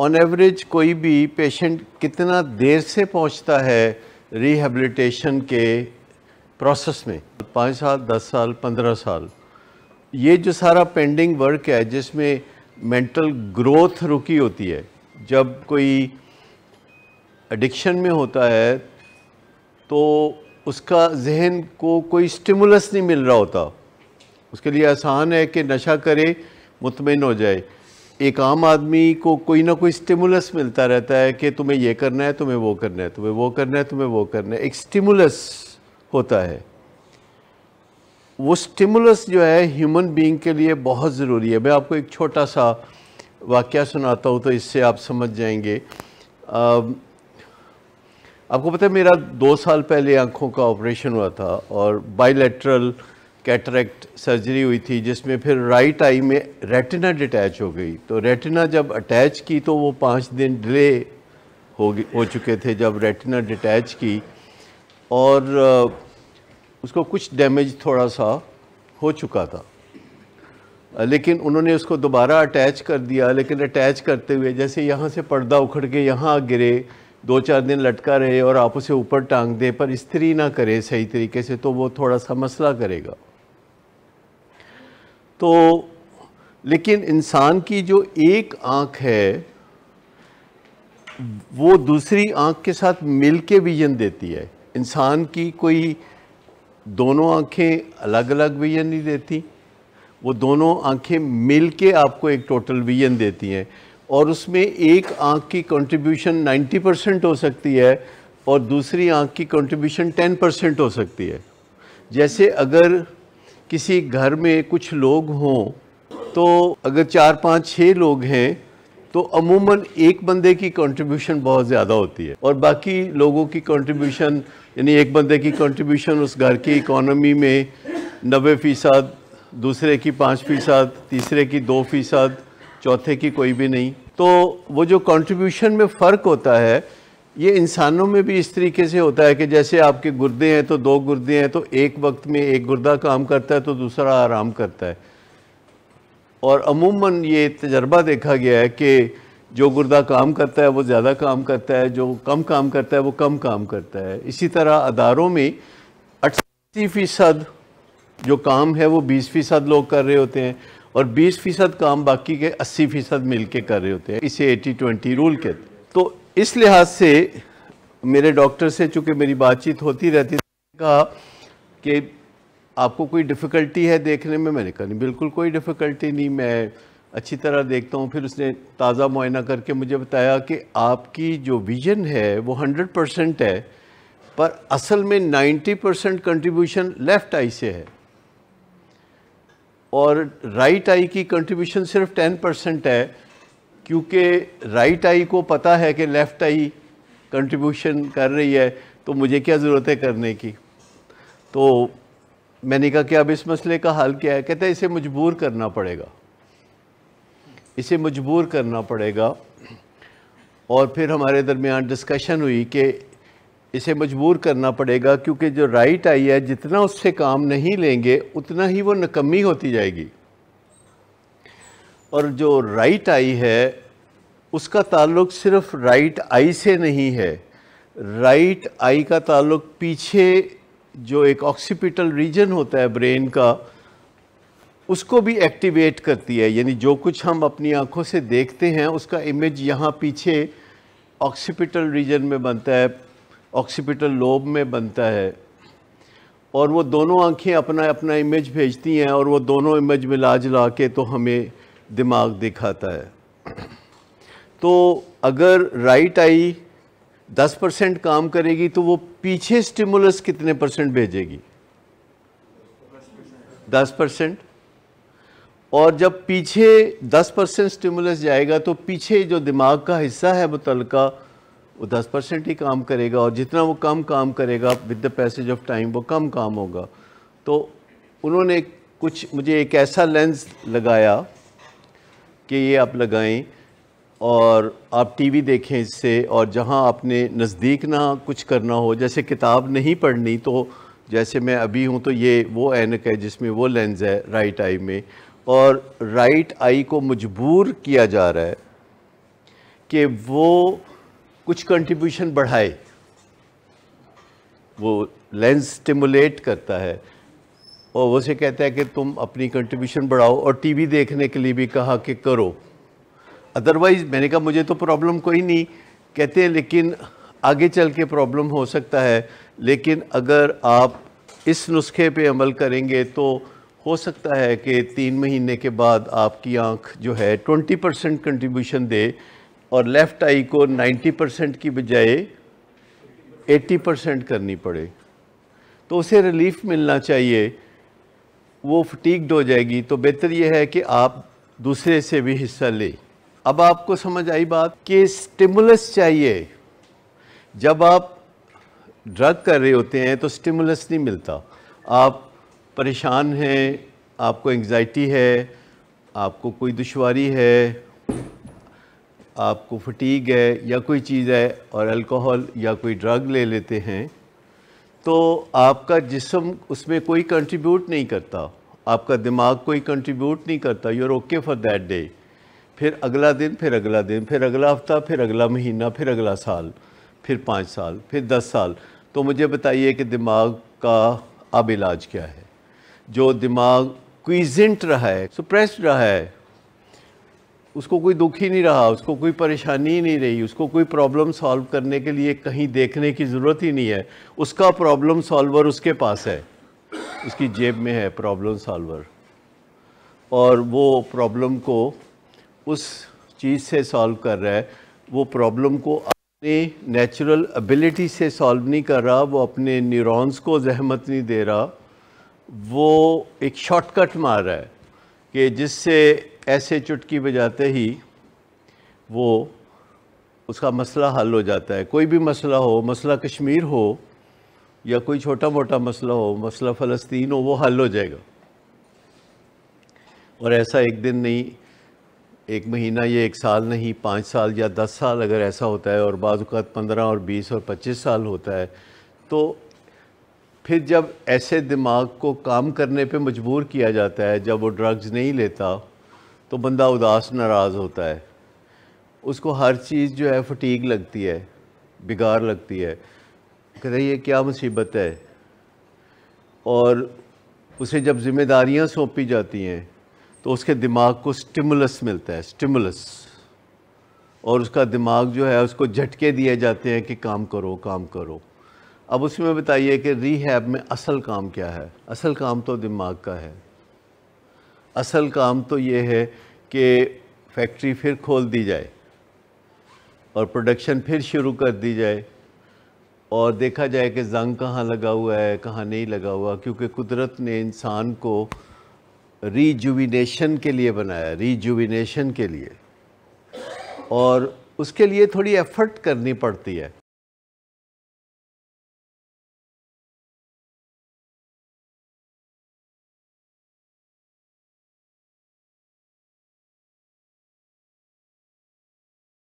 on average कोई भी patient कितना देर से पहुंचता है रिहेबलीटेशन के प्रोसेस में पाँच साल दस साल पंद्रह साल ये जो सारा पेंडिंग वर्क है जिसमें मेंटल ग्रोथ रुकी होती है जब कोई एडिक्शन में होता है तो उसका जहन को कोई स्टिमुलस नहीं मिल रहा होता उसके लिए आसान है कि नशा करे मुतमिन हो जाए एक आम आदमी को कोई ना कोई स्टिमुलस मिलता रहता है कि तुम्हें ये करना है तुम्हें वो करना है तुम्हें वो करना है तुम्हें वो करना है एक स्टिमुलस होता है वो स्टिमुलस जो है ह्यूमन बीइंग के लिए बहुत ज़रूरी है मैं आपको एक छोटा सा वाक्य सुनाता हूँ तो इससे आप समझ जाएंगे आपको पता है मेरा दो साल पहले आँखों का ऑपरेशन हुआ था और बाइलेट्रल कैटरेक्ट सर्जरी हुई थी जिसमें फिर राइट आई में रेटिना डिटैच हो गई तो रेटिना जब अटैच की तो वो पाँच दिन डिले हो हो चुके थे जब रेटिना डिटैच की और उसको कुछ डैमेज थोड़ा सा हो चुका था लेकिन उन्होंने उसको दोबारा अटैच कर दिया लेकिन अटैच करते हुए जैसे यहाँ से पर्दा उखड़ के यहाँ गिरे दो चार दिन लटका रहे और आप उसे ऊपर टांग दें पर स्त्री ना करें सही तरीके से तो वो थोड़ा सा मसला करेगा तो लेकिन इंसान की जो एक आँख है वो दूसरी आँख के साथ मिल के विजन देती है इंसान की कोई दोनों आँखें अलग अलग विजन नहीं देती वो दोनों आँखें मिल के आपको एक टोटल विजन देती हैं और उसमें एक आँख की कंट्रीब्यूशन 90 परसेंट हो सकती है और दूसरी आँख की कंट्रीब्यूशन 10 परसेंट हो सकती है जैसे अगर किसी घर में कुछ लोग हों तो अगर चार पाँच छः लोग हैं तो अमूमन एक बंदे की कंट्रीब्यूशन बहुत ज़्यादा होती है और बाकी लोगों की कंट्रीब्यूशन यानी एक बंदे की कंट्रीब्यूशन उस घर की इकोनॉमी में नबे फ़ीसद दूसरे की पाँच फ़ीसद तीसरे की दो फ़ीसद चौथे की कोई भी नहीं तो वो जो कंट्रीब्यूशन में फ़र्क होता है ये इंसानों में भी इस तरीके से होता है कि जैसे आपके गुर्दे हैं तो दो गुर्दे हैं तो एक वक्त में एक गुर्दा काम करता है तो दूसरा आराम करता है और अमूमन ये तजर्बा देखा गया है कि जो गुर्दा काम करता है वो ज़्यादा काम करता है जो कम काम करता है वो कम काम करता है इसी तरह अदारों में अस्सी फ़ीसद जो काम है वो बीस फ़ीसद लोग कर रहे होते हैं और बीस फ़ीसद काम बाकी के अस्सी फ़ीसद मिल के कर रहे होते हैं इसे एटी ट्वेंटी रूल के तो इस लिहाज से मेरे डॉक्टर से चूँकि मेरी बातचीत होती रहती कहा कि आपको कोई डिफ़िकल्टी है देखने में मैंने कहा नहीं बिल्कुल कोई डिफ़िकल्टी नहीं मैं अच्छी तरह देखता हूँ फिर उसने ताज़ा मुआयना करके मुझे बताया कि आपकी जो विजन है वो 100 परसेंट है पर असल में 90 परसेंट कंट्रीब्यूशन लेफ़्ट आई से है और राइट आई की कंट्रीब्यूशन सिर्फ 10 परसेंट है क्योंकि राइट आई को पता है कि लेफ़्ट आई कंट्रीब्यूशन कर रही है तो मुझे क्या ज़रूरत है करने की तो मैंने कहा कि अब इस मसले का हल क्या है कहते हैं इसे मजबूर करना पड़ेगा इसे मजबूर करना पड़ेगा और फिर हमारे दरमियान डिस्कशन हुई कि इसे मजबूर करना पड़ेगा क्योंकि जो राइट आई है जितना उससे काम नहीं लेंगे उतना ही वो नकमी होती जाएगी और जो राइट आई है उसका ताल्लुक सिर्फ राइट आई से नहीं है राइट आई का ताल्लुक पीछे जो एक ऑक्सीपिटल रीजन होता है ब्रेन का उसको भी एक्टिवेट करती है यानी जो कुछ हम अपनी आंखों से देखते हैं उसका इमेज यहाँ पीछे ऑक्सीपिटल रीजन में बनता है ऑक्सीपिटल लोब में बनता है और वो दोनों आंखें अपना अपना इमेज भेजती हैं और वो दोनों इमेज मिला जुला के तो हमें दिमाग दिखाता है तो अगर राइट आई 10 परसेंट काम करेगी तो वो पीछे स्टिमुलस कितने परसेंट भेजेगी 10 परसेंट और जब पीछे 10 परसेंट स्टिमुलस जाएगा तो पीछे जो दिमाग का हिस्सा है का वो 10 परसेंट ही काम करेगा और जितना वो कम काम करेगा with the passage of time वो कम काम होगा तो उन्होंने कुछ मुझे एक ऐसा लेंस लगाया कि ये आप लगाएं और आप टीवी देखें इससे और जहां आपने नज़दीक ना कुछ करना हो जैसे किताब नहीं पढ़नी तो जैसे मैं अभी हूं तो ये वो एनक है जिसमें वो लेंस है राइट आई में और राइट आई को मजबूर किया जा रहा है कि वो कुछ कंट्रीब्यूशन बढ़ाए वो लेंस स्टिमुलेट करता है और वो से कहता है कि तुम अपनी कंट्रीब्यूशन बढ़ाओ और टीवी देखने के लिए भी कहा कि करो अदरवाइज़ मैंने कहा मुझे तो प्रॉब्लम कोई नहीं कहते हैं लेकिन आगे चल के प्रॉब्लम हो सकता है लेकिन अगर आप इस नुस्खे पे अमल करेंगे तो हो सकता है कि तीन महीने के बाद आपकी आंख जो है 20 परसेंट कंट्रीब्यूशन दे और लेफ़्ट आई को 90 परसेंट की बजाय 80 परसेंट करनी पड़े तो उसे रिलीफ मिलना चाहिए वो फटीकड हो जाएगी तो बेहतर ये है कि आप दूसरे से भी हिस्सा लें अब आपको समझ आई बात कि स्टिमुलस चाहिए जब आप ड्रग कर रहे होते हैं तो स्टिमुलस नहीं मिलता आप परेशान हैं आपको एंग्जाइटी है आपको कोई दुशारी है आपको फटीग है या कोई चीज़ है और अल्कोहल या कोई ड्रग ले लेते हैं तो आपका जिसम उसमें कोई कंट्रीब्यूट नहीं करता आपका दिमाग कोई कंट्रीब्यूट नहीं करता you are okay for that day फिर अगला दिन फिर अगला दिन फिर अगला हफ्ता फिर अगला महीना फिर अगला साल फिर पाँच साल फिर दस साल तो मुझे बताइए कि दिमाग का अब इलाज क्या है जो दिमाग क्विजेंट रहा है सुप्रेस्ड रहा है उसको कोई दुख ही नहीं रहा उसको कोई परेशानी ही नहीं रही उसको कोई प्रॉब्लम सॉल्व करने के लिए कहीं देखने की ज़रूरत ही नहीं है उसका प्रॉब्लम सॉल्वर उसके पास है उसकी जेब में है प्रॉब्लम सॉल्वर और वो प्रॉब्लम को उस चीज़ से सॉल्व कर रहा है वो प्रॉब्लम को अपने नेचुरल एबिलिटी से सॉल्व नहीं कर रहा वो अपने न्यूरॉन्स को जहमत नहीं दे रहा वो एक शॉर्टकट मार रहा है कि जिससे ऐसे चुटकी बजाते ही वो उसका मसला हल हो जाता है कोई भी मसला हो मसला कश्मीर हो या कोई छोटा मोटा मसला हो मसला फ़लस्तीन हो वो हल हो जाएगा और ऐसा एक दिन नहीं एक महीना या एक साल नहीं पाँच साल या दस साल अगर ऐसा होता है और बाज़ात पंद्रह और बीस और पच्चीस साल होता है तो फिर जब ऐसे दिमाग को काम करने पे मजबूर किया जाता है जब वो ड्रग्स नहीं लेता तो बंदा उदास नाराज़ होता है उसको हर चीज़ जो है फटीक लगती है बिगाड़ लगती है कहते ये क्या मुसीबत है और उसे जब जिम्मेदारियां सौंपी जाती हैं तो उसके दिमाग को स्टिमुलस मिलता है स्टिमुलस और उसका दिमाग जो है उसको झटके दिए जाते हैं कि काम करो काम करो अब उसमें बताइए कि रीहैब में असल काम क्या है असल काम तो दिमाग का है असल काम तो ये है कि फैक्ट्री फिर खोल दी जाए और प्रोडक्शन फिर शुरू कर दी जाए और देखा जाए कि जंग कहाँ लगा हुआ है कहाँ नहीं लगा हुआ क्योंकि कुदरत ने इंसान को रीजुविनेशन के लिए बनाया रीजुविनेशन के लिए और उसके लिए थोड़ी एफर्ट करनी पड़ती है